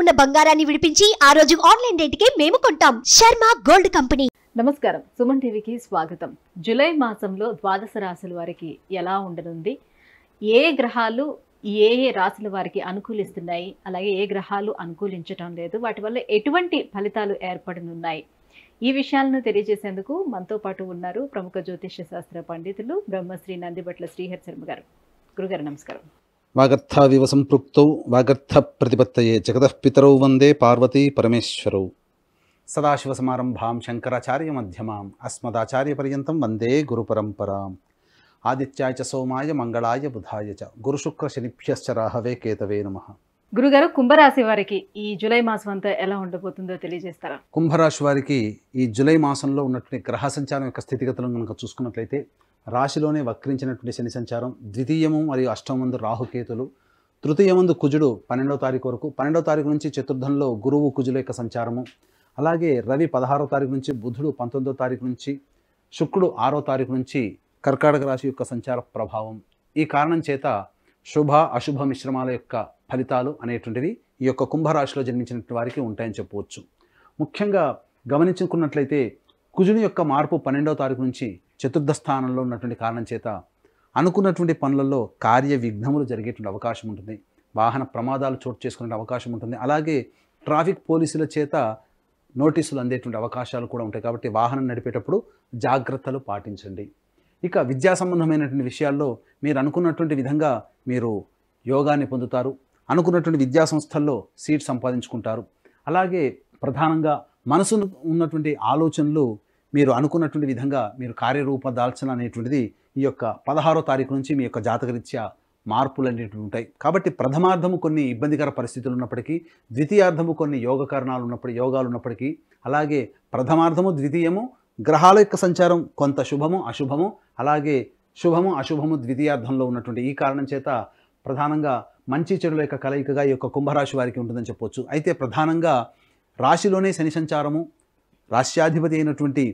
ఉన్న బంగారాన్ని విడిపించి ఆ రోజు ఆన్లైన్ రేటుకే మేము కొంటాం శర్మ గోల్డ్ కంపెనీ నమస్కారం సుమన్ టీవీకి స్వాగతం జులై మాసంలో ద్వాదశ రాశుల వారికి ఎలా ఉండనుంది ఏ గ్రహాలు ఏ ఏ రాశుల వారికి అనుకూలిస్తున్నాయి అలాగే ఏ గ్రహాలు అనుకూలించడం లేదు వాటి వల్ల ఎటువంటి ఫలితాలు ఏర్పడనున్నాయి ఈ విషయాలను తెలియజేసేందుకు మనతో పాటు ఉన్నారు ప్రముఖ జ్యోతిష్య శాస్త్ర పండితులు బ్రహ్మశ్రీ నందిబట్ల శ్రీహర్ శర్మ గారు గురుగారు నమస్కారం వాగర్థావివ వాగర్థ వాగర్థప్రతిపత్తయే జగతః పితరౌ వందే పార్వతీ పరమేశ్వరౌ సదాశివసమారంభాం మధ్యమాం అస్మదాచార్యపర్యంతం వందే గురుపరంపరాం ఆదిత్యాయ చ సోమాయ మంగళాయ బుధాయ చ గురుశుక్రశనిభ్యశ్చ రాహవే కేతవే నమ గురుగారు కుంభరాశి వారికి ఈ జూలై మాసం అంతా ఎలా ఉండబోతుందో తెలియజేస్తారా కుంభరాశి వారికి ఈ జూలై మాసంలో ఉన్నటువంటి గ్రహ సంచారం యొక్క స్థితిగతులను కనుక చూసుకున్నట్లయితే రాశిలోనే వక్రించినటువంటి శని సంచారం ద్వితీయము మరియు అష్టమందు రాహుకేతులు తృతీయమందు కుజుడు పన్నెండవ తారీఖు వరకు పన్నెండవ తారీఖు నుంచి చతుర్థంలో గురువు కుజుల యొక్క సంచారము అలాగే రవి పదహారో తారీఖు నుంచి బుధుడు పంతొమ్మిదో తారీఖు నుంచి శుక్రుడు ఆరో తారీఖు నుంచి కర్కాటక రాశి యొక్క సంచార ప్రభావం ఈ కారణం చేత శుభ అశుభ మిశ్రమాల యొక్క ఫలితాలు అనేటువంటివి ఈ యొక్క కుంభరాశిలో జన్మించినటువంటి వారికి ఉంటాయని చెప్పవచ్చు ముఖ్యంగా గమనించుకున్నట్లయితే కుజుని యొక్క మార్పు పన్నెండవ తారీఖు నుంచి చతుర్థ స్థానంలో ఉన్నటువంటి కారణం చేత అనుకున్నటువంటి పనులలో కార్య విఘ్నములు జరిగేటువంటి అవకాశం ఉంటుంది వాహన ప్రమాదాలు చోటు చేసుకునే అవకాశం ఉంటుంది అలాగే ట్రాఫిక్ పోలీసుల చేత నోటీసులు అందేటువంటి అవకాశాలు కూడా ఉంటాయి కాబట్టి వాహనం నడిపేటప్పుడు జాగ్రత్తలు పాటించండి ఇక విద్యా సంబంధమైనటువంటి విషయాల్లో మీరు అనుకున్నటువంటి విధంగా మీరు యోగాన్ని పొందుతారు అనుకున్నటువంటి విద్యా సంస్థల్లో సీట్ సంపాదించుకుంటారు అలాగే ప్రధానంగా మనసును ఉన్నటువంటి ఆలోచనలు మీరు అనుకున్నటువంటి విధంగా మీరు కార్యరూప దాల్చన అనేటువంటిది ఈ యొక్క పదహారో తారీఖు నుంచి మీ యొక్క జాతకరీత్యా మార్పులు అనేటివి ఉంటాయి కాబట్టి ప్రథమార్థము కొన్ని ఇబ్బందికర పరిస్థితులు ఉన్నప్పటికీ ద్వితీయార్థము కొన్ని యోగ కారణాలు ఉన్నప్పటి యోగాలు ఉన్నప్పటికీ అలాగే ప్రథమార్థము ద్వితీయము గ్రహాల యొక్క సంచారం కొంత శుభము అశుభము అలాగే శుభము అశుభము ద్వితీయార్థంలో ఉన్నటువంటి ఈ కారణం చేత ప్రధానంగా మంచి చెడుల యొక్క కలయికగా ఈ యొక్క కుంభరాశి వారికి ఉంటుందని చెప్పొచ్చు అయితే ప్రధానంగా రాశిలోనే శని సంచారము రాష్ట్రాధిపతి అయినటువంటి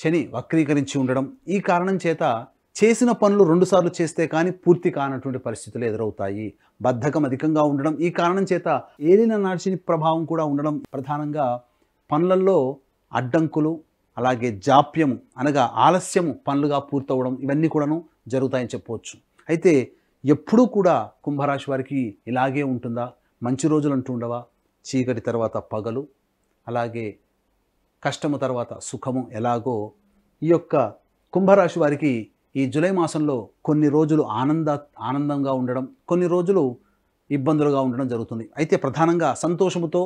శని వక్రీకరించి ఉండడం ఈ కారణం చేత చేసిన పనులు రెండుసార్లు చేస్తే కానీ పూర్తి కానటువంటి పరిస్థితులు ఎదురవుతాయి బద్ధకం అధికంగా ఉండడం ఈ కారణం చేత ఏలిన నాడిచిన ప్రభావం కూడా ఉండడం ప్రధానంగా పనులలో అడ్డంకులు అలాగే జాప్యము అనగా ఆలస్యము పనులుగా పూర్తవడం ఇవన్నీ కూడాను జరుగుతాయని చెప్పవచ్చు అయితే ఎప్పుడూ కూడా కుంభరాశి వారికి ఇలాగే ఉంటుందా మంచి రోజులు అంటూ ఉండవా చీకటి తర్వాత పగలు అలాగే కష్టము తర్వాత సుఖము ఎలాగో ఈ యొక్క కుంభరాశి వారికి ఈ జులై మాసంలో కొన్ని రోజులు ఆనంద ఆనందంగా ఉండడం కొన్ని రోజులు ఇబ్బందులుగా ఉండడం జరుగుతుంది అయితే ప్రధానంగా సంతోషముతో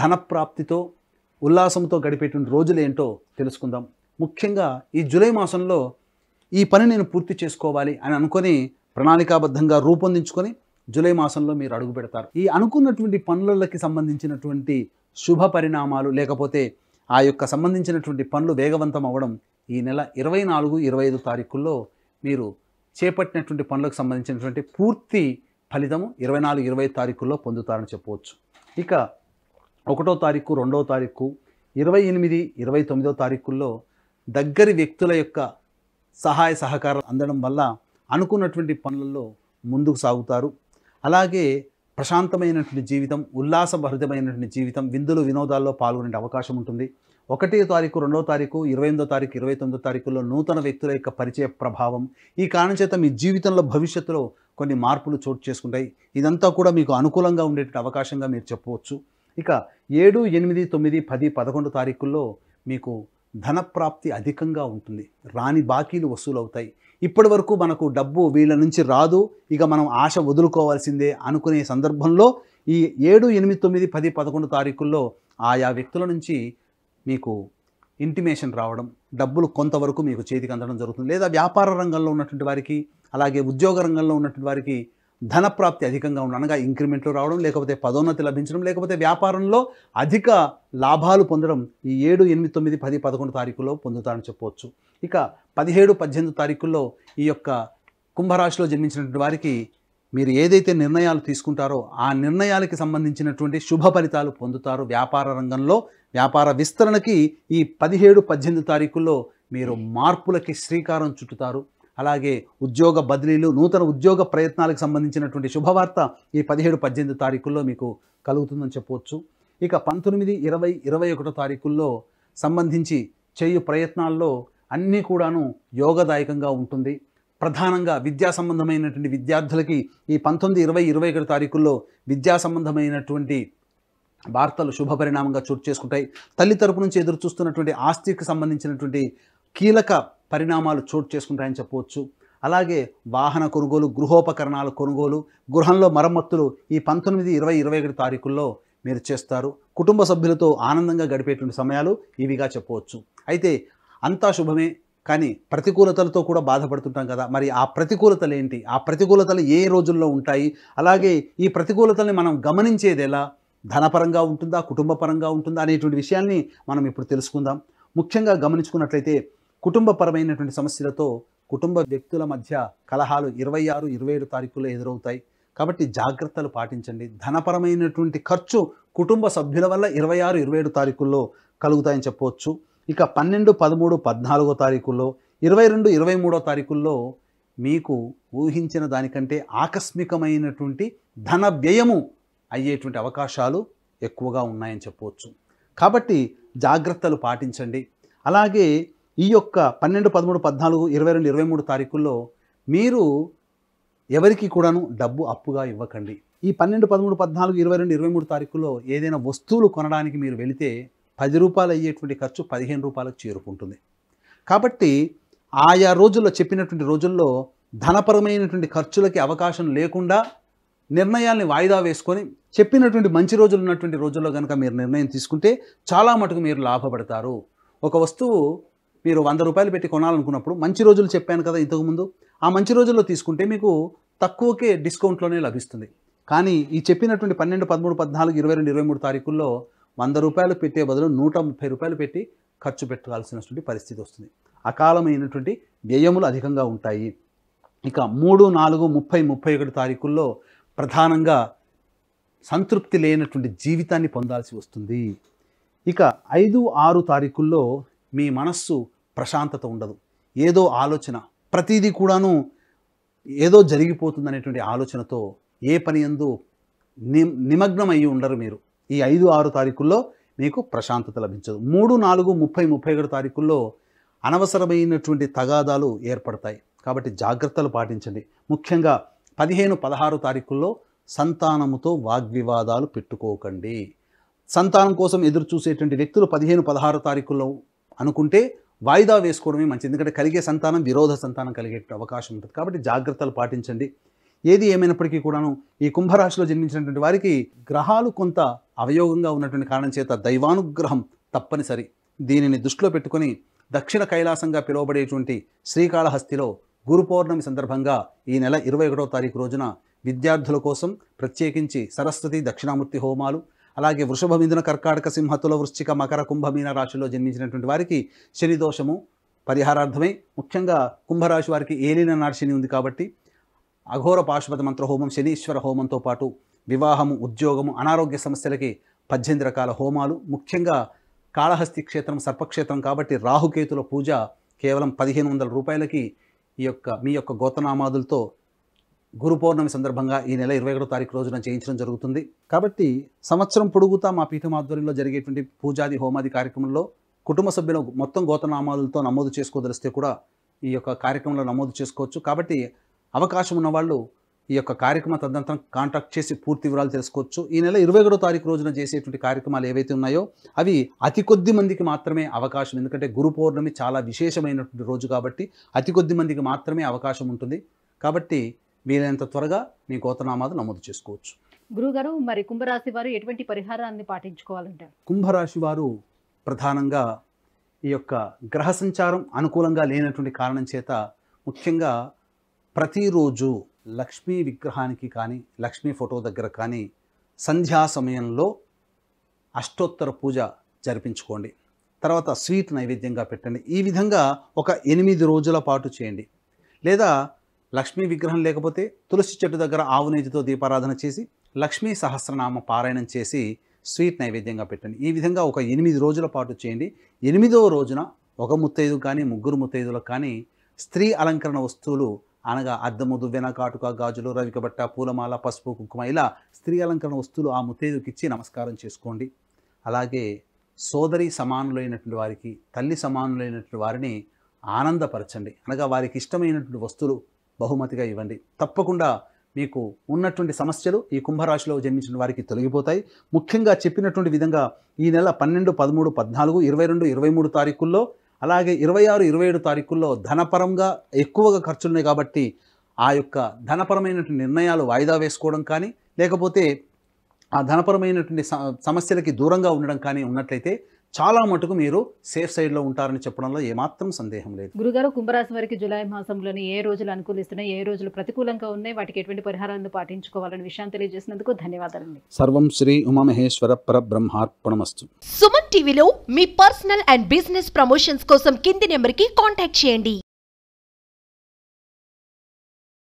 ధనప్రాప్తితో ఉల్లాసంతో గడిపేటువంటి రోజులు ఏంటో తెలుసుకుందాం ముఖ్యంగా ఈ జులై మాసంలో ఈ పని నేను పూర్తి చేసుకోవాలి అని అనుకొని ప్రణాళికాబద్ధంగా రూపొందించుకొని జులై మాసంలో మీరు అడుగు పెడతారు ఈ అనుకున్నటువంటి పనులకి సంబంధించినటువంటి శుభ పరిణామాలు లేకపోతే ఆ యొక్క సంబంధించినటువంటి పనులు వేగవంతం అవ్వడం ఈ నెల ఇరవై నాలుగు ఇరవై ఐదు తారీఖుల్లో మీరు చేపట్టినటువంటి పనులకు సంబంధించినటువంటి పూర్తి ఫలితము ఇరవై నాలుగు ఇరవై తారీఖుల్లో పొందుతారని చెప్పవచ్చు ఇక ఒకటో తారీఖు రెండవ తారీఖు ఇరవై ఎనిమిది ఇరవై తొమ్మిదో తారీఖుల్లో దగ్గరి వ్యక్తుల యొక్క సహాయ సహకారం అందడం వల్ల అనుకున్నటువంటి పనులలో ముందుకు సాగుతారు అలాగే ప్రశాంతమైనటువంటి జీవితం ఉల్లాసభరితమైనటువంటి జీవితం విందులు వినోదాల్లో పాల్గొనే అవకాశం ఉంటుంది ఒకటో తారీఖు రెండో తారీఖు ఇరవై ఎనిమిదో తారీఖు ఇరవై తొమ్మిదో తారీఖుల్లో నూతన వ్యక్తుల యొక్క పరిచయ ప్రభావం ఈ కారణం చేత మీ జీవితంలో భవిష్యత్తులో కొన్ని మార్పులు చోటు చేసుకుంటాయి ఇదంతా కూడా మీకు అనుకూలంగా ఉండేటువంటి అవకాశంగా మీరు చెప్పవచ్చు ఇక ఏడు ఎనిమిది తొమ్మిది పది పదకొండు తారీఖుల్లో మీకు ధనప్రాప్తి అధికంగా ఉంటుంది రాని బాకీలు వసూలవుతాయి ఇప్పటి వరకు మనకు డబ్బు వీళ్ళ నుంచి రాదు ఇక మనం ఆశ వదులుకోవాల్సిందే అనుకునే సందర్భంలో ఈ ఏడు ఎనిమిది తొమ్మిది పది పదకొండు తారీఖుల్లో ఆయా వ్యక్తుల నుంచి మీకు ఇంటిమేషన్ రావడం డబ్బులు కొంతవరకు మీకు చేతికి అందడం జరుగుతుంది లేదా వ్యాపార రంగంలో ఉన్నటువంటి వారికి అలాగే ఉద్యోగ రంగంలో ఉన్నటువంటి వారికి ధనప్రాప్తి అధికంగా ఉండడం అనగా ఇంక్రిమెంట్లు రావడం లేకపోతే పదోన్నతి లభించడం లేకపోతే వ్యాపారంలో అధిక లాభాలు పొందడం ఈ ఏడు ఎనిమిది తొమ్మిది పది పదకొండు తారీఖులో పొందుతారని చెప్పవచ్చు ఇక పదిహేడు పద్దెనిమిది తారీఖుల్లో ఈ యొక్క కుంభరాశిలో జన్మించినటువంటి వారికి మీరు ఏదైతే నిర్ణయాలు తీసుకుంటారో ఆ నిర్ణయాలకి సంబంధించినటువంటి శుభ ఫలితాలు పొందుతారు వ్యాపార రంగంలో వ్యాపార విస్తరణకి ఈ పదిహేడు పద్దెనిమిది తారీఖుల్లో మీరు మార్పులకి శ్రీకారం చుట్టుతారు అలాగే ఉద్యోగ బదిలీలు నూతన ఉద్యోగ ప్రయత్నాలకు సంబంధించినటువంటి శుభవార్త ఈ పదిహేడు పద్దెనిమిది తారీఖుల్లో మీకు కలుగుతుందని చెప్పవచ్చు ఇక పంతొమ్మిది ఇరవై ఇరవై ఒకటో తారీఖుల్లో సంబంధించి చేయు ప్రయత్నాల్లో అన్నీ కూడాను యోగదాయకంగా ఉంటుంది ప్రధానంగా విద్యా సంబంధమైనటువంటి విద్యార్థులకి ఈ పంతొమ్మిది ఇరవై ఇరవై ఒకటి తారీఖుల్లో విద్యా సంబంధమైనటువంటి వార్తలు శుభ పరిణామంగా చోటు చేసుకుంటాయి తల్లి తరపు నుంచి ఎదురు చూస్తున్నటువంటి ఆస్తికి సంబంధించినటువంటి కీలక పరిణామాలు చోటు చేసుకుంటాయని చెప్పవచ్చు అలాగే వాహన కొనుగోలు గృహోపకరణాల కొనుగోలు గృహంలో మరమ్మత్తులు ఈ పంతొమ్మిది ఇరవై ఇరవై ఒకటి తారీఖుల్లో మీరు చేస్తారు కుటుంబ సభ్యులతో ఆనందంగా గడిపేటువంటి సమయాలు ఇవిగా చెప్పవచ్చు అయితే అంతా శుభమే కానీ ప్రతికూలతలతో కూడా బాధపడుతుంటాం కదా మరి ఆ ప్రతికూలతలు ఏంటి ఆ ప్రతికూలతలు ఏ రోజుల్లో ఉంటాయి అలాగే ఈ ప్రతికూలతల్ని మనం గమనించేది ఎలా ధనపరంగా ఉంటుందా కుటుంబ పరంగా ఉంటుందా అనేటువంటి విషయాన్ని మనం ఇప్పుడు తెలుసుకుందాం ముఖ్యంగా గమనించుకున్నట్లయితే కుటుంబపరమైనటువంటి సమస్యలతో కుటుంబ వ్యక్తుల మధ్య కలహాలు ఇరవై ఆరు ఇరవై ఏడు తారీఖుల్లో ఎదురవుతాయి కాబట్టి జాగ్రత్తలు పాటించండి ధనపరమైనటువంటి ఖర్చు కుటుంబ సభ్యుల వల్ల ఇరవై ఆరు ఇరవై ఏడు తారీఖుల్లో కలుగుతాయని చెప్పవచ్చు ఇక పన్నెండు పదమూడు పద్నాలుగో తారీఖుల్లో ఇరవై రెండు ఇరవై మూడో తారీఖుల్లో మీకు ఊహించిన దానికంటే ఆకస్మికమైనటువంటి ధన వ్యయము అయ్యేటువంటి అవకాశాలు ఎక్కువగా ఉన్నాయని చెప్పవచ్చు కాబట్టి జాగ్రత్తలు పాటించండి అలాగే ఈ యొక్క పన్నెండు పదమూడు పద్నాలుగు ఇరవై రెండు ఇరవై మూడు తారీఖుల్లో మీరు ఎవరికి కూడాను డబ్బు అప్పుగా ఇవ్వకండి ఈ పన్నెండు పదమూడు పద్నాలుగు ఇరవై రెండు ఇరవై మూడు తారీఖులో ఏదైనా వస్తువులు కొనడానికి మీరు వెళితే పది రూపాయలు అయ్యేటువంటి ఖర్చు పదిహేను రూపాయలకు చేరుకుంటుంది కాబట్టి ఆయా రోజుల్లో చెప్పినటువంటి రోజుల్లో ధనపరమైనటువంటి ఖర్చులకి అవకాశం లేకుండా నిర్ణయాల్ని వాయిదా వేసుకొని చెప్పినటువంటి మంచి రోజులు ఉన్నటువంటి రోజుల్లో కనుక మీరు నిర్ణయం తీసుకుంటే చాలా మటుకు మీరు లాభపడతారు ఒక వస్తువు మీరు వంద రూపాయలు పెట్టి కొనాలనుకున్నప్పుడు మంచి రోజులు చెప్పాను కదా ఇంతకుముందు ఆ మంచి రోజుల్లో తీసుకుంటే మీకు తక్కువకే డిస్కౌంట్లోనే లభిస్తుంది కానీ ఈ చెప్పినటువంటి పన్నెండు పదమూడు పద్నాలుగు ఇరవై రెండు ఇరవై మూడు తారీఖుల్లో వంద రూపాయలు పెట్టే బదులు నూట ముప్పై రూపాయలు పెట్టి ఖర్చు పెట్టాల్సినటువంటి పరిస్థితి వస్తుంది అకాలమైనటువంటి వ్యయములు అధికంగా ఉంటాయి ఇక మూడు నాలుగు ముప్పై ముప్పై ఒకటి తారీఖుల్లో ప్రధానంగా సంతృప్తి లేనటువంటి జీవితాన్ని పొందాల్సి వస్తుంది ఇక ఐదు ఆరు తారీఖుల్లో మీ మనస్సు ప్రశాంతత ఉండదు ఏదో ఆలోచన ప్రతిదీ కూడాను ఏదో జరిగిపోతుంది అనేటువంటి ఆలోచనతో ఏ పని ఎందు నిమగ్నమయ్యి ఉండరు మీరు ఈ ఐదు ఆరు తారీఖుల్లో మీకు ప్రశాంతత లభించదు మూడు నాలుగు ముప్పై ముప్పై ఒకటి తారీఖుల్లో అనవసరమైనటువంటి తగాదాలు ఏర్పడతాయి కాబట్టి జాగ్రత్తలు పాటించండి ముఖ్యంగా పదిహేను పదహారు తారీఖుల్లో సంతానముతో వాగ్వివాదాలు పెట్టుకోకండి సంతానం కోసం ఎదురు చూసేటువంటి వ్యక్తులు పదిహేను పదహారు తారీఖుల్లో అనుకుంటే వాయిదా వేసుకోవడమే మంచిది ఎందుకంటే కలిగే సంతానం విరోధ సంతానం కలిగే అవకాశం ఉంటుంది కాబట్టి జాగ్రత్తలు పాటించండి ఏది ఏమైనప్పటికీ కూడాను ఈ కుంభరాశిలో జన్మించినటువంటి వారికి గ్రహాలు కొంత అవయోగంగా ఉన్నటువంటి కారణం చేత దైవానుగ్రహం తప్పనిసరి దీనిని దృష్టిలో పెట్టుకొని దక్షిణ కైలాసంగా పిలువబడేటువంటి శ్రీకాళహస్తిలో గురు పౌర్ణమి సందర్భంగా ఈ నెల ఇరవై ఒకటో తారీఖు రోజున విద్యార్థుల కోసం ప్రత్యేకించి సరస్వతి దక్షిణామూర్తి హోమాలు అలాగే వృషభ మిథున కర్కాటక సింహతుల వృశ్చిక మకర కుంభమీన రాశిలో జన్మించినటువంటి వారికి శని దోషము పరిహారార్థమై ముఖ్యంగా కుంభరాశి వారికి ఏలిన నాడు శని ఉంది కాబట్టి అఘోర పాశుపత మంత్ర హోమం శనీశ్వర హోమంతో పాటు వివాహము ఉద్యోగము అనారోగ్య సమస్యలకి పద్దెనిమిది రకాల హోమాలు ముఖ్యంగా కాళహస్తి క్షేత్రం సర్పక్షేత్రం కాబట్టి రాహుకేతుల పూజ కేవలం పదిహేను వందల రూపాయలకి ఈ యొక్క మీ యొక్క గోతనామాదులతో గురు పౌర్ణమి సందర్భంగా ఈ నెల ఇరవై ఒకటో తారీఖు రోజున చేయించడం జరుగుతుంది కాబట్టి సంవత్సరం పొడుగుతా మా పీఠం ఆధ్వర్యంలో జరిగేటువంటి పూజాది హోమాది కార్యక్రమంలో కుటుంబ సభ్యులు మొత్తం గోతనామాలతో నమోదు చేసుకోదలిస్తే కూడా ఈ యొక్క కార్యక్రమంలో నమోదు చేసుకోవచ్చు కాబట్టి అవకాశం ఉన్నవాళ్ళు ఈ యొక్క కార్యక్రమ తదనంతరం కాంటాక్ట్ చేసి పూర్తి వివరాలు తెలుసుకోవచ్చు ఈ నెల ఇరవై ఒకటో తారీఖు రోజున చేసేటువంటి కార్యక్రమాలు ఏవైతే ఉన్నాయో అవి అతి కొద్ది మందికి మాత్రమే అవకాశం ఎందుకంటే గురు పౌర్ణమి చాలా విశేషమైనటువంటి రోజు కాబట్టి అతి కొద్ది మందికి మాత్రమే అవకాశం ఉంటుంది కాబట్టి వీలైనంత త్వరగా మీ గోతనామాలు నమోదు చేసుకోవచ్చు గురుగారు మరి కుంభరాశి వారు ఎటువంటి పరిహారాన్ని పాటించుకోవాలంటారు కుంభరాశి వారు ప్రధానంగా ఈ యొక్క గ్రహ సంచారం అనుకూలంగా లేనటువంటి కారణం చేత ముఖ్యంగా ప్రతిరోజు లక్ష్మీ విగ్రహానికి కానీ లక్ష్మీ ఫోటో దగ్గర కానీ సంధ్యా సమయంలో అష్టోత్తర పూజ జరిపించుకోండి తర్వాత స్వీట్ నైవేద్యంగా పెట్టండి ఈ విధంగా ఒక ఎనిమిది రోజుల పాటు చేయండి లేదా లక్ష్మీ విగ్రహం లేకపోతే తులసి చెట్టు దగ్గర ఆవు నేతితో దీపారాధన చేసి లక్ష్మీ సహస్రనామ పారాయణం చేసి స్వీట్ నైవేద్యంగా పెట్టండి ఈ విధంగా ఒక ఎనిమిది రోజుల పాటు చేయండి ఎనిమిదవ రోజున ఒక ముత్తైదు కానీ ముగ్గురు ముత్తైదులకు కానీ స్త్రీ అలంకరణ వస్తువులు అనగా అద్దము దువ్వెన కాటుక గాజులు రవికబట్ట పూలమాల పసుపు కుంకుమ ఇలా స్త్రీ అలంకరణ వస్తువులు ఆ ముత్తేదుకిచ్చి నమస్కారం చేసుకోండి అలాగే సోదరి సమానులైనటువంటి వారికి తల్లి సమానులైనటువంటి వారిని ఆనందపరచండి అనగా వారికి ఇష్టమైనటువంటి వస్తువులు బహుమతిగా ఇవ్వండి తప్పకుండా మీకు ఉన్నటువంటి సమస్యలు ఈ కుంభరాశిలో జన్మించిన వారికి తొలగిపోతాయి ముఖ్యంగా చెప్పినటువంటి విధంగా ఈ నెల పన్నెండు పదమూడు పద్నాలుగు ఇరవై రెండు ఇరవై మూడు తారీఖుల్లో అలాగే ఇరవై ఆరు ఇరవై ఏడు తారీఖుల్లో ధనపరంగా ఎక్కువగా ఖర్చున్నాయి కాబట్టి ఆ యొక్క ధనపరమైనటువంటి నిర్ణయాలు వాయిదా వేసుకోవడం కానీ లేకపోతే ఆ ధనపరమైనటువంటి సమస్యలకి దూరంగా ఉండడం కానీ ఉన్నట్లయితే చాలా మటుకు మీరు సేఫ్ సైడ్ లో ఉంటారని చెప్పడంలో ఏమాత్రం సందేహం లేదు గురుగారు కుంభరాశి వారికి జులై మాసంలోని ఏ రోజులు అనుకూలిస్తున్నాయి ఏ రోజులు ప్రతికూలంగా ఉన్నాయి వాటికి ఎటువంటి పరిహారాలను పాటించుకోవాలని విషయం తెలియజేసినందుకు ధన్యవాదాలండి సర్వం శ్రీ ఉమామహేశ్వర పరబ్రహ్మార్పణమస్తు సుమన్ టీవీలో మీ పర్సనల్ అండ్ బిజినెస్ ప్రమోషన్స్ కోసం కింది నెంబర్ కి కాంటాక్ట్ చేయండి